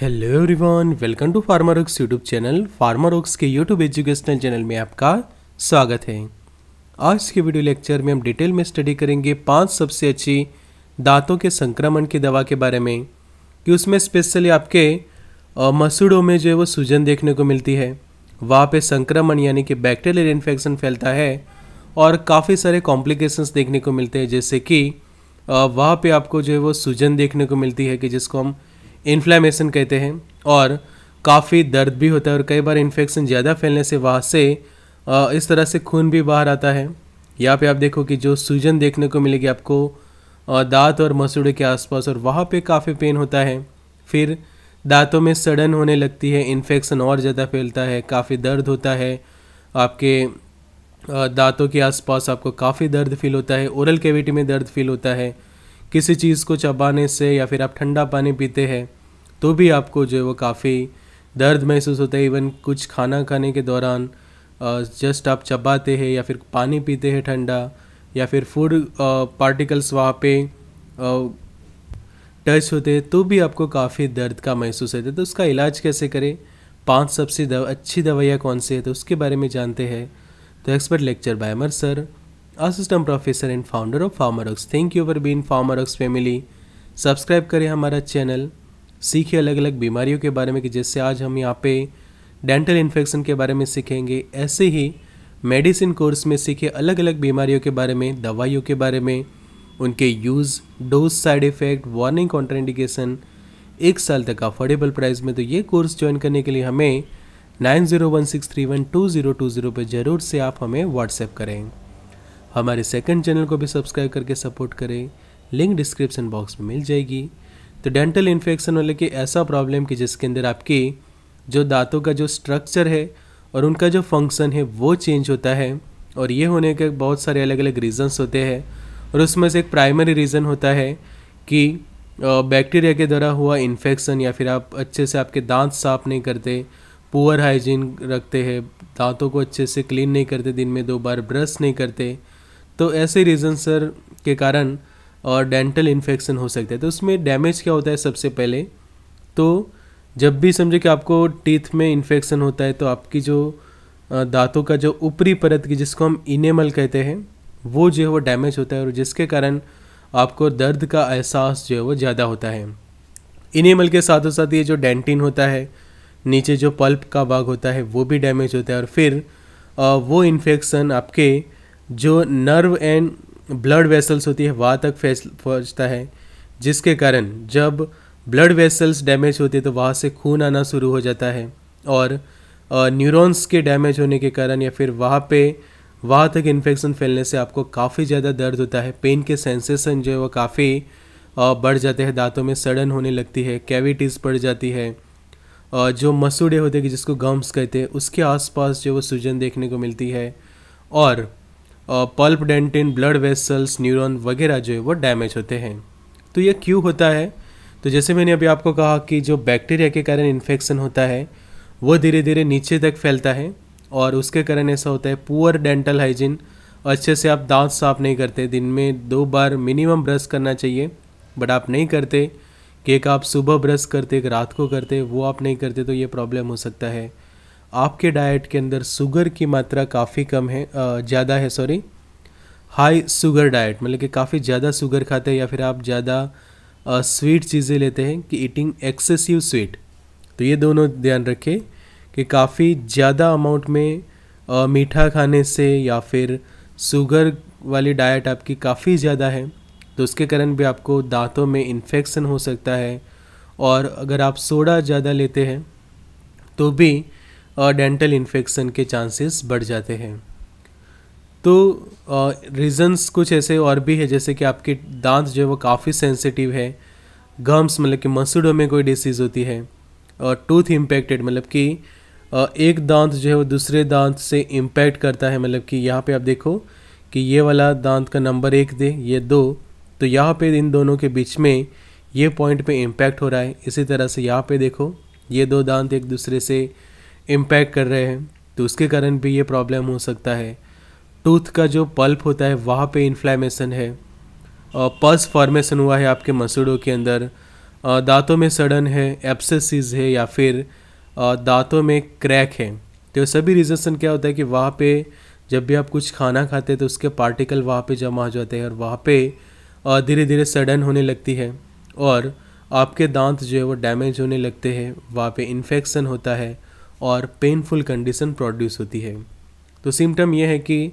hello everyone welcome to Pharmarocks YouTube channel Pharmarocks के YouTube educational channel में आपका स्वागत है आज के वीडियो लेक्चर में हम डिटेल में स्टडी करेंगे पांच सबसे अच्छी दांतों के संक्रमण की दवा के बारे में कि उसमें स्पेशली आपके मसूड़ों में जो है वो सूजन देखने को मिलती है वहाँ पे संक्रमण यानी कि बैक्टेरियल इन्फेक्शन फैलता है और काफ़ी सारे कॉम्प्लिकेशंस देखने को मिलते हैं जैसे कि वहाँ पे आपको जो है वो सूजन देखने को मिलती है कि जिसको हम इन्फ्लामेशन कहते हैं और काफ़ी दर्द भी होता है और कई बार इन्फेक्शन ज़्यादा फैलने से वहाँ से इस तरह से खून भी बाहर आता है यहाँ पे आप देखो कि जो सूजन देखने को मिलेगी आपको दांत और मसूड़े के आसपास और वहाँ पे काफ़ी पेन होता है फिर दांतों में सड़न होने लगती है इन्फेक्शन और ज़्यादा फैलता है काफ़ी दर्द होता है आपके दांतों के आसपास आपको काफ़ी दर्द फील होता है ओरल कैविटी में दर्द फील होता है किसी चीज़ को चबाने से या फिर आप ठंडा पानी पीते हैं तो भी आपको जो है वो काफ़ी दर्द महसूस होता है इवन कुछ खाना खाने के दौरान जस्ट आप चबाते हैं या फिर पानी पीते हैं ठंडा या फिर फूड पार्टिकल्स वहाँ पे टच होते हैं तो भी आपको काफ़ी दर्द का महसूस होता है तो उसका इलाज कैसे करें पांच सबसे दव, अच्छी दवाइयाँ कौन सी है तो उसके बारे में जानते हैं तो एक्सपर्ट लेक्चर बायमर sir assistant professor and founder of Pharmarocks thank you for been Pharmarocks family subscribe करें हमारा चैनल सीखे अलग अलग बीमारियों के बारे में कि जैसे आज हम यहाँ पे डेंटल इन्फेक्शन के बारे में सीखेंगे ऐसे ही मेडिसिन कोर्स में सीखे अलग अलग बीमारियों के बारे में दवाइयों के बारे में उनके use dose side effect warning contraindication एक साल तक अफोर्डेबल प्राइस में तो ये कोर्स ज्वाइन करने के लिए हमें nine zero one six three one two zero two zero पर ज़रूर से आप हमें व्हाट्सएप करें हमारे सेकंड चैनल को भी सब्सक्राइब करके सपोर्ट करें लिंक डिस्क्रिप्शन बॉक्स में मिल जाएगी तो डेंटल इन्फेक्शन मतलब कि ऐसा प्रॉब्लम कि जिसके अंदर आपकी जो दांतों का जो स्ट्रक्चर है और उनका जो फंक्शन है वो चेंज होता है और ये होने के बहुत सारे अलग अलग रीज़न्स होते हैं और उसमें से एक प्राइमरी रीज़न होता है कि बैक्टीरिया के द्वारा हुआ इन्फेक्शन या फिर आप अच्छे से आपके दांत साफ नहीं करते पुअर हाइजीन रखते हैं दांतों को अच्छे से क्लीन नहीं करते दिन में दो बार ब्रश नहीं करते तो ऐसे रीज़न सर के कारण और डेंटल इन्फेक्शन हो सकता है तो उसमें डैमेज क्या होता है सबसे पहले तो जब भी समझो कि आपको टीथ में इन्फेक्शन होता है तो आपकी जो दांतों का जो ऊपरी परत की जिसको हम इनेमल कहते हैं वो जो है वो डैमेज होता है और जिसके कारण आपको दर्द का एहसास जो है वो ज़्यादा होता है इनेमल के साथ साथ ये जो डेंटिन होता है नीचे जो पल्प का भाग होता है वो भी डैमेज होता है और फिर वो इन्फेक्शन आपके जो नर्व एंड ब्लड वेसल्स होती है वहाँ तक पहुँचता है जिसके कारण जब ब्लड वेसल्स डैमेज होते हैं तो वहाँ से खून आना शुरू हो जाता है और न्यूरॉन्स के डैमेज होने के कारण या फिर वहाँ पे वहाँ तक इन्फेक्शन फैलने से आपको काफ़ी ज़्यादा दर्द होता है पेन के सेंसेशन जो है वो काफ़ी बढ़ जाते हैं दांतों में सड़न होने लगती है कैविटीज़ बढ़ जाती है जो मसूड़े होते हैं जिसको गम्स कहते हैं उसके आसपास जो वो सूजन देखने को मिलती है और pulp dentin blood vessels neuron वगैरह जो है वो डैमेज होते हैं तो ये क्यों होता है तो जैसे मैंने अभी आपको कहा कि जो बैक्टीरिया के कारण इन्फेक्शन होता है वो धीरे धीरे नीचे तक फैलता है और उसके कारण ऐसा होता है पुअर डेंटल हाइजीन अच्छे से आप दांत साफ नहीं करते दिन में दो बार मिनिमम ब्रश करना चाहिए बट आप नहीं करते कि एक आप सुबह ब्रश करते एक रात को करते वो आप नहीं करते तो ये प्रॉब्लम हो सकता है आपके डाइट के अंदर शुगर की मात्रा काफ़ी कम है ज़्यादा है सॉरी हाई शुगर डाइट मतलब कि काफ़ी ज़्यादा शुगर खाते हैं या फिर आप ज़्यादा स्वीट चीज़ें लेते हैं कि ईटिंग एक्सेसिव स्वीट तो ये दोनों ध्यान रखें कि काफ़ी ज़्यादा अमाउंट में आ, मीठा खाने से या फिर शुगर वाली डाइट आपकी काफ़ी ज़्यादा है तो उसके कारण भी आपको दांतों में इन्फेक्शन हो सकता है और अगर आप सोडा ज़्यादा लेते हैं तो भी डेंटल इन्फेक्शन के चांसेस बढ़ जाते हैं तो रीज़न्स कुछ ऐसे और भी है जैसे कि आपके दांत जो है वो काफ़ी सेंसिटिव है गम्स मतलब कि मसूड़ों में कोई डिसीज़ होती है और टूथ इम्पेक्टेड मतलब कि एक दांत जो है वो दूसरे दांत से इम्पैक्ट करता है मतलब कि यहाँ पे आप देखो कि ये वाला दांत का नंबर एक दे ये दो तो यहाँ पे इन दोनों के बीच में ये पॉइंट पे इम्पैक्ट हो रहा है इसी तरह से यहाँ पे देखो ये दो दांत एक दूसरे से इम्पैक्ट कर रहे हैं तो उसके कारण भी ये प्रॉब्लम हो सकता है टूथ का जो पल्प होता है वहाँ पे इन्फ्लेमेशन है पल्स फॉर्मेशन हुआ है आपके मसूड़ों के अंदर दांतों में सड़न है एब्सेसिस है या फिर दांतों में क्रैक है तो सभी रीजन क्या होता है कि वहाँ पे जब भी आप कुछ खाना खाते हैं तो उसके पार्टिकल वहाँ पे जमा हो जाते हैं और वहाँ पे धीरे धीरे सडन होने लगती है और आपके दांत जो है वो डैमेज होने लगते हैं वहाँ पे इन्फेक्शन होता है और पेनफुल कंडीशन प्रोड्यूस होती है तो सिम्टम यह है कि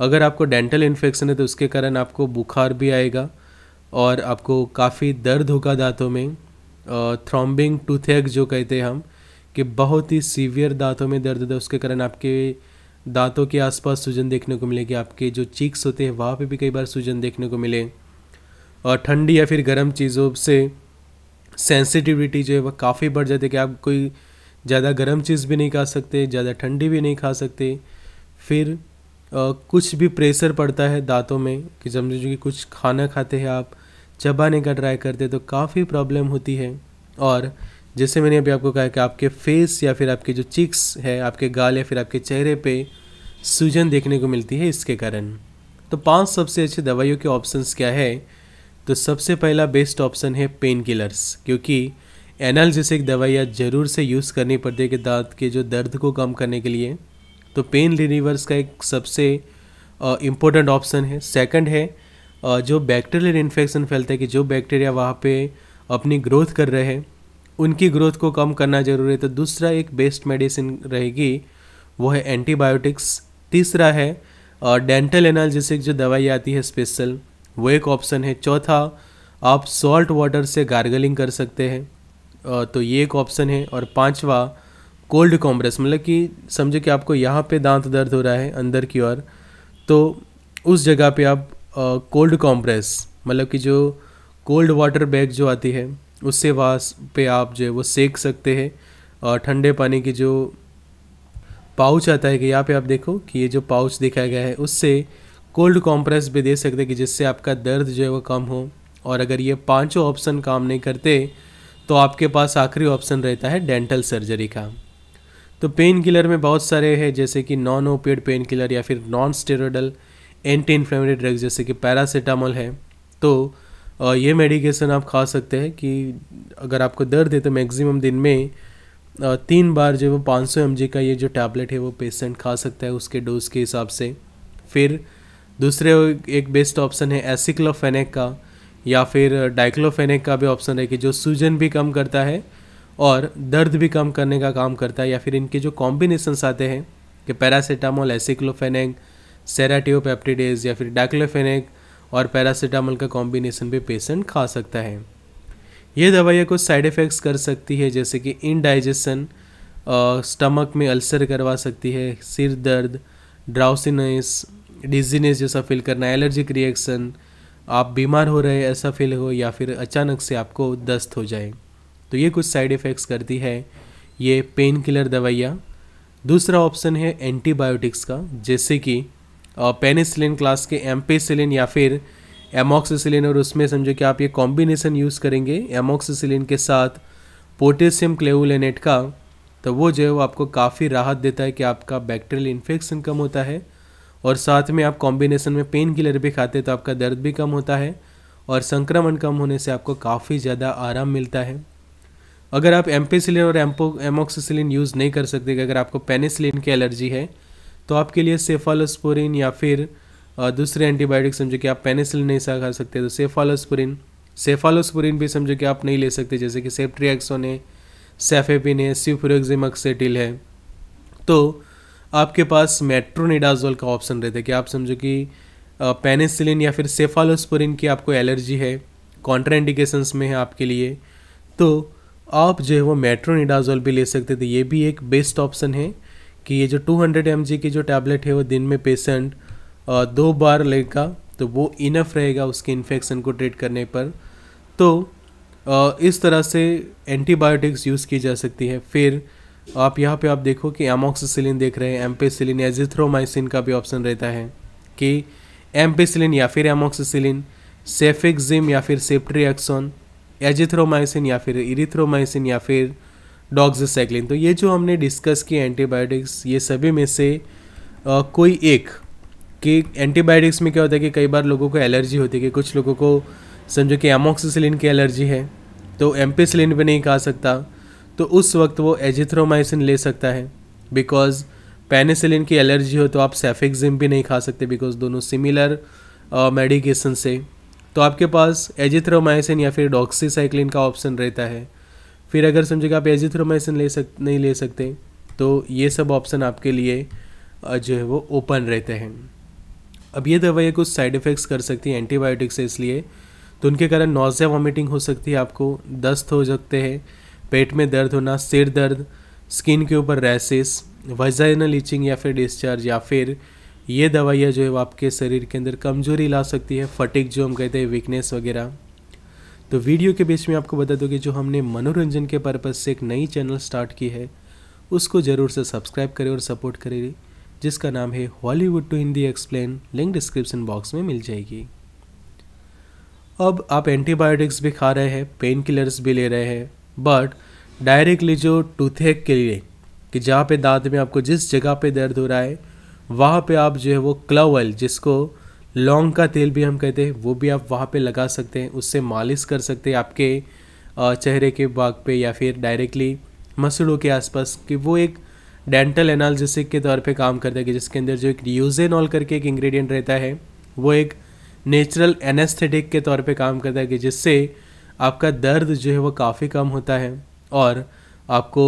अगर आपको डेंटल इन्फेक्शन है तो उसके कारण आपको बुखार भी आएगा और आपको काफ़ी दर्द होगा दांतों में थ्रॉम्बिंग टूथ जो कहते हैं हम कि बहुत ही सीवियर दांतों में दर्द होता है उसके कारण आपके दांतों के आसपास सूजन देखने को मिलेगी आपके जो चीक्स होते हैं वहाँ पे भी कई बार सूजन देखने को मिले और ठंडी या फिर गर्म चीज़ों से सेंसिटिविटी जो है वह काफ़ी बढ़ जाती है कि आप कोई ज़्यादा गर्म चीज़ भी नहीं खा सकते ज़्यादा ठंडी भी नहीं खा सकते फिर आ, कुछ भी प्रेशर पड़ता है दांतों में कि समझो कि कुछ खाना खाते हैं आप चबाने का ट्राई करते तो काफ़ी प्रॉब्लम होती है और जैसे मैंने अभी आपको कहा कि आपके फेस या फिर आपके जो चिक्स है आपके गाल या फिर आपके चेहरे पे सूजन देखने को मिलती है इसके कारण तो पांच सबसे अच्छे दवाइयों के ऑप्शंस क्या है तो सबसे पहला बेस्ट ऑप्शन है पेन किलर्स क्योंकि एनाल्जेसिक दवाइयाँ ज़रूर से यूज़ करनी पड़ती है कि दांत के जो दर्द को कम करने के लिए तो पेन रिलीवर्स का एक सबसे इम्पोर्टेंट ऑप्शन है सेकंड है uh, जो बैक्टीरियल इन्फेक्शन फैलता है कि जो बैक्टीरिया वहाँ पे अपनी ग्रोथ कर रहे हैं उनकी ग्रोथ को कम करना ज़रूरी है तो दूसरा एक बेस्ट मेडिसिन रहेगी वो है एंटीबायोटिक्स तीसरा है डेंटल uh, एनाल्जेसिक जो दवाई आती है स्पेशल वो एक ऑप्शन है चौथा आप सॉल्ट वाटर से गार्गलिंग कर सकते हैं तो ये एक ऑप्शन है और पांचवा कोल्ड कॉम्प्रेस मतलब कि समझो कि आपको यहाँ पे दांत दर्द हो रहा है अंदर की ओर तो उस जगह पे आप कोल्ड कॉम्प्रेस मतलब कि जो कोल्ड वाटर बैग जो आती है उससे वहाँ पे आप जो है वो सेक सकते हैं और ठंडे पानी की जो पाउच आता है कि यहाँ पे आप देखो कि ये जो पाउच दिखाया गया है उससे कोल्ड कॉम्प्रेस भी दे सकते हैं कि जिससे आपका दर्द जो है वो कम हो और अगर ये पांचों ऑप्शन काम नहीं करते तो आपके पास आखिरी ऑप्शन रहता है डेंटल सर्जरी का तो पेन किलर में बहुत सारे हैं जैसे कि नॉन ओपियड पेन किलर या फिर non steroidal anti inflammatory drugs जैसे कि पैरासीटामोल है तो ये मेडिकेशन आप खा सकते हैं कि अगर आपको दर्द है तो मैक्सिमम दिन में तीन बार जो वो पाँच सौ एम का ये जो टैबलेट है वो पेशेंट खा सकता है उसके डोज के हिसाब से फिर दूसरे एक बेस्ट ऑप्शन है एसिक्लोफेनेक का या फिर डाइक्लोफेनिक का भी ऑप्शन है कि जो सूजन भी कम करता है और दर्द भी कम करने का काम करता है या फिर इनके जो कॉम्बिनेसन्स आते हैं कि पैरासीटामोल एसिक्लोफेनिक सेराटियोपेप्टिडेज या फिर डाइक्लोफेनिक और पैरासीटामोल का कॉम्बिनेसन भी पेशेंट खा सकता है ये दवाइयाँ कुछ साइड इफ़ेक्ट्स कर सकती है जैसे कि इनडाइजेशन स्टमक में अल्सर करवा सकती है सिर दर्द ड्राउसीनेस डिजीनेस जैसा फील करना एलर्जिक रिएक्शन आप बीमार हो रहे ऐसा फील हो या फिर अचानक से आपको दस्त हो जाए तो ये कुछ साइड इफ़ेक्ट्स करती है ये पेन किलर दवाइयाँ दूसरा ऑप्शन है एंटीबायोटिक्स का जैसे कि पेनिसिलिन क्लास के एम्पेसिलिन या फिर एमोक्सिसिलिन और उसमें समझो कि आप ये कॉम्बिनेसन यूज़ करेंगे एमोक्सिसिलिन के साथ पोटेशियम क्लेवलेनेट का तो वो जो है वो आपको काफ़ी राहत देता है कि आपका बैक्टीरियल इन्फेक्शन कम होता है और साथ में आप कॉम्बिनेशन में पेन किलर भी खाते तो आपका दर्द भी कम होता है और संक्रमण कम होने से आपको काफ़ी ज़्यादा आराम मिलता है अगर आप एम्पेसिलिन और एम्पो एमोक्सिसिलिन यूज़ नहीं कर सकते अगर आपको पेनिसिलिन की एलर्जी है तो आपके लिए सेफालोस्पोरिन या फिर दूसरे एंटीबायोटिक समझो कि आप पेनिसिलिन नहीं खा सकते तो सेफालोस्पोरिन सेफालोस्पोरिन भी समझो कि आप नहीं ले सकते जैसे कि सेप्ट्रियाक्सोन है सेफेपिन है सीफ्रोक्जिम है तो आपके पास मेट्रोनिडाजोल का ऑप्शन रहता है कि आप समझो कि पेनिसिलिन या फिर सेफालोस्पोरिन की आपको एलर्जी है कॉन्ट्राइंडिकेशंस में है आपके लिए तो आप जो है वो मेट्रोनिडाजोल भी ले सकते थे ये भी एक बेस्ट ऑप्शन है कि ये जो 200 हंड्रेड की जो टैबलेट है वो दिन में पेशेंट दो बार लेगा तो वो इनफ रहेगा उसके इन्फेक्शन को ट्रीट करने पर तो इस तरह से एंटीबायोटिक्स यूज़ की जा सकती है फिर आप यहाँ पे आप देखो कि एमोक्सिसिलिन देख रहे हैं एम्पेसिलिन या जिथ्रोमाइसिन का भी ऑप्शन रहता है कि एम्पेसिलिन या फिर एमोक्सिसिलिन सेफिक्जिम या फिर सेप्ट्रियाक्सोन एजिथ्रोमाइसिन या फिर इरिथ्रोमाइसिन या फिर डॉक्सिसाइक्लिन तो ये जो हमने डिस्कस किए एंटीबायोटिक्स ये सभी में से आ, कोई एक कि एंटीबायोटिक्स में क्या होता है कि कई बार लोगों को एलर्जी होती है कि कुछ लोगों को समझो कि एमोक्सिसिलिन की एलर्जी है तो एम्पेसिलिन भी नहीं खा सकता तो उस वक्त वो एजिथ्रोमाइसिन ले सकता है बिकॉज पेनिसिलिन की एलर्जी हो तो आप सेफिक्जिम भी नहीं खा सकते बिकॉज दोनों सिमिलर मेडिकेशन से तो आपके पास एजिथ्रोमाइसिन या फिर डॉक्सीसाइक्लिन का ऑप्शन रहता है फिर अगर कि आप एजिथ्रोमाइसिन ले सक नहीं ले सकते तो ये सब ऑप्शन आपके लिए जो है वो ओपन रहते हैं अब ये दवाइयाँ कुछ साइड इफ़ेक्ट्स कर सकती हैं एंटीबायोटिक्स से इसलिए तो उनके कारण नोज़िया वॉमिटिंग हो सकती है आपको दस्त हो सकते हैं पेट में दर्द होना सिर दर्द स्किन के ऊपर रैसेस वजाइनल इचिंग या फिर डिस्चार्ज या फिर ये दवाइयाँ जो है वो आपके शरीर के अंदर कमजोरी ला सकती है फटिक जो हम कहते हैं वीकनेस वगैरह तो वीडियो के बीच में आपको बता दो कि जो हमने मनोरंजन के पर्पज़ से एक नई चैनल स्टार्ट की है उसको ज़रूर से सब्सक्राइब करें और सपोर्ट करें जिसका नाम है Hollywood to Hindi explain link description box में मिल जाएगी अब आप एंटीबायोटिक्स भी खा रहे हैं पेन किलर्स भी ले रहे हैं बट डायरेक्टली जो टूथेक के लिए कि जहाँ पे दांत में आपको जिस जगह पे दर्द हो रहा है वहाँ पे आप जो है वो क्लव ऑयल जिसको लौंग का तेल भी हम कहते हैं वो भी आप वहाँ पे लगा सकते हैं उससे मालिश कर सकते हैं आपके चेहरे के भाग पे या फिर डायरेक्टली मसलों के आसपास कि वो एक डेंटल एनालिसिक के तौर पे काम करता है कि जिसके अंदर जो एक यूजेनॉल करके एक इंग्रेडिएंट रहता है वो एक नेचुरल एनेस्थेटिक के तौर पे काम करता है कि जिससे आपका दर्द जो है वो काफ़ी कम होता है और आपको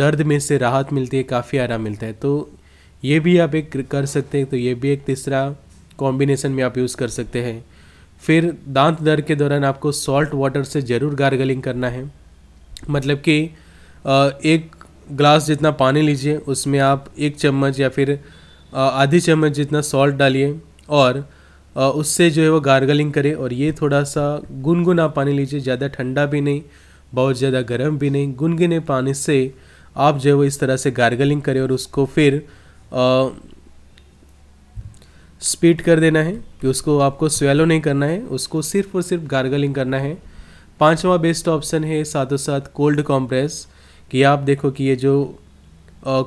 दर्द में से राहत मिलती है काफ़ी आराम मिलता है तो ये भी आप एक कर सकते हैं तो ये भी एक तीसरा कॉम्बिनेशन में आप यूज़ कर सकते हैं फिर दांत दर्द के दौरान आपको सॉल्ट वाटर से ज़रूर गार्गलिंग करना है मतलब कि एक ग्लास जितना पानी लीजिए उसमें आप एक चम्मच या फिर आधी चम्मच जितना सॉल्ट डालिए और उससे जो है वो गार्गलिंग करें और ये थोड़ा सा गुनगुना पानी लीजिए ज़्यादा ठंडा भी नहीं बहुत ज़्यादा गर्म भी नहीं गुनगुने पानी से आप जो है वो इस तरह से गार्गलिंग करें और उसको फिर स्पीड कर देना है कि उसको आपको स्वेलो नहीं करना है उसको सिर्फ और सिर्फ गार्गलिंग करना है पांचवा बेस्ट ऑप्शन है साथों साथ कोल्ड कॉम्प्रेस कि आप देखो कि ये जो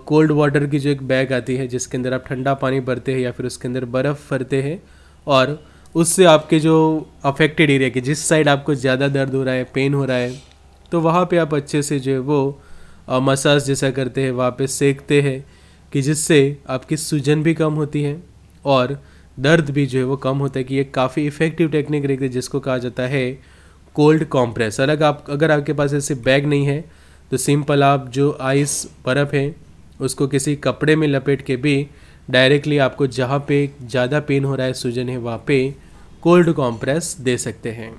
कोल्ड वाटर की जो एक बैग आती है जिसके अंदर आप ठंडा पानी भरते हैं या फिर उसके अंदर बर्फ़ भरते हैं और उससे आपके जो अफेक्टेड एरिया के जिस साइड आपको ज़्यादा दर्द हो रहा है पेन हो रहा है तो वहाँ पे आप अच्छे से जो है वो मसाज जैसा करते हैं वहाँ पे सेकते हैं कि जिससे आपकी सूजन भी कम होती है और दर्द भी जो है वो कम होता है कि ये काफ़ी इफ़ेक्टिव टेक्निक रहती है जिसको कहा जाता है कोल्ड कॉम्प्रेस अलग आप अगर आपके पास ऐसे बैग नहीं है तो सिंपल आप जो आइस बर्फ़ है उसको किसी कपड़े में लपेट के भी डायरेक्टली आपको जहाँ पे ज़्यादा पेन हो रहा है सूजन है वहाँ पे कोल्ड कॉम्प्रेस दे सकते हैं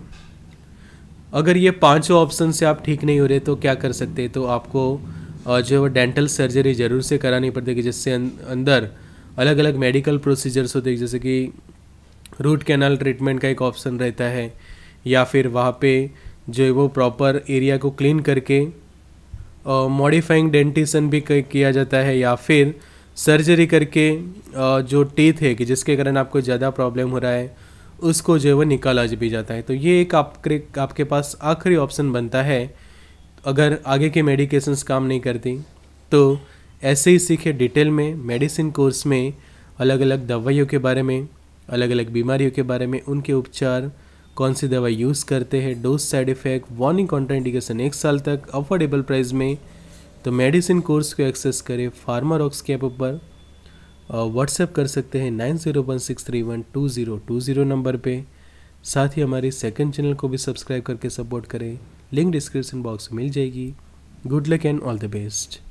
अगर ये पांचों ऑप्शन से आप ठीक नहीं हो रहे तो क्या कर सकते हैं तो आपको जो डेंटल सर्जरी ज़रूर से करानी पड़ेगी जिससे अं-, अंदर अलग अलग मेडिकल प्रोसीजर्स होते हैं जैसे कि रूट कैनाल ट्रीटमेंट का एक ऑप्शन रहता है या फिर वहाँ पे जो है वो प्रॉपर एरिया को क्लीन करके मॉडिफाइंग डेंटिसन भी किया जाता है या फिर सर्जरी करके जो टीथ है कि जिसके कारण आपको ज़्यादा प्रॉब्लम हो रहा है उसको जो है वो निकाला भी जाता है तो ये एक आपके आपके पास आखिरी ऑप्शन बनता है अगर आगे के मेडिकेशंस काम नहीं करती तो ऐसे ही सीखे डिटेल में मेडिसिन कोर्स में अलग अलग दवाइयों के बारे में अलग अलग बीमारियों के बारे में उनके उपचार कौन सी दवाई यूज़ करते हैं dose side effect warning contraindication एक साल तक अफोर्डेबल प्राइस में तो मेडिसिन कोर्स को एक्सेस करें फार्मा रॉक्स के ऐप पर व्हाट्सएप कर सकते हैं nine zero one six three one two zero two zero number पे साथ ही हमारे सेकंड चैनल को भी सब्सक्राइब करके सपोर्ट करें लिंक डिस्क्रिप्शन बॉक्स में मिल जाएगी good luck and all the best